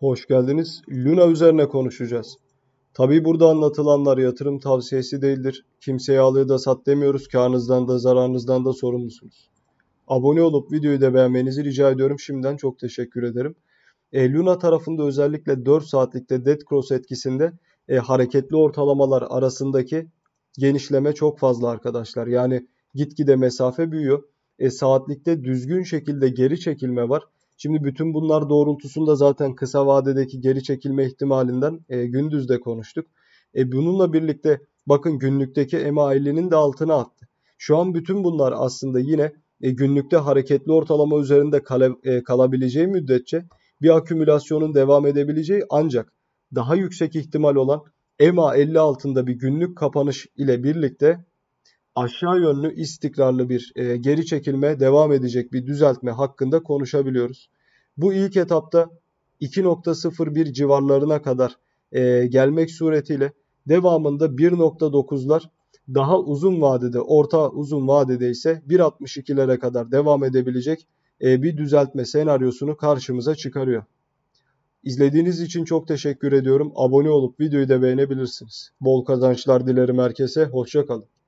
Hoş geldiniz. Luna üzerine konuşacağız. Tabi burada anlatılanlar yatırım tavsiyesi değildir. Kimseye alıyor da sat demiyoruz. Karnınızdan da zararınızdan da sorumlusunuz. Abone olup videoyu da beğenmenizi rica ediyorum. Şimdiden çok teşekkür ederim. E, Luna tarafında özellikle 4 saatlikte Dead Cross etkisinde e, hareketli ortalamalar arasındaki genişleme çok fazla arkadaşlar. Yani gitgide mesafe büyüyor. E, saatlikte düzgün şekilde geri çekilme var. Şimdi bütün bunlar doğrultusunda zaten kısa vadedeki geri çekilme ihtimalinden e, gündüz de konuştuk. E, bununla birlikte bakın günlükteki emailinin de altına attı. Şu an bütün bunlar aslında yine e, günlükte hareketli ortalama üzerinde kale, e, kalabileceği müddetçe bir akümülasyonun devam edebileceği ancak daha yüksek ihtimal olan EMA 50 altında bir günlük kapanış ile birlikte aşağı yönlü istikrarlı bir e, geri çekilme devam edecek bir düzeltme hakkında konuşabiliyoruz. Bu ilk etapta 2.01 civarlarına kadar e, gelmek suretiyle devamında 1.9'lar daha uzun vadede orta uzun vadede ise 1.62'lere kadar devam edebilecek e, bir düzeltme senaryosunu karşımıza çıkarıyor. İzlediğiniz için çok teşekkür ediyorum. Abone olup videoyu da beğenebilirsiniz. Bol kazançlar dilerim herkese. Hoşçakalın.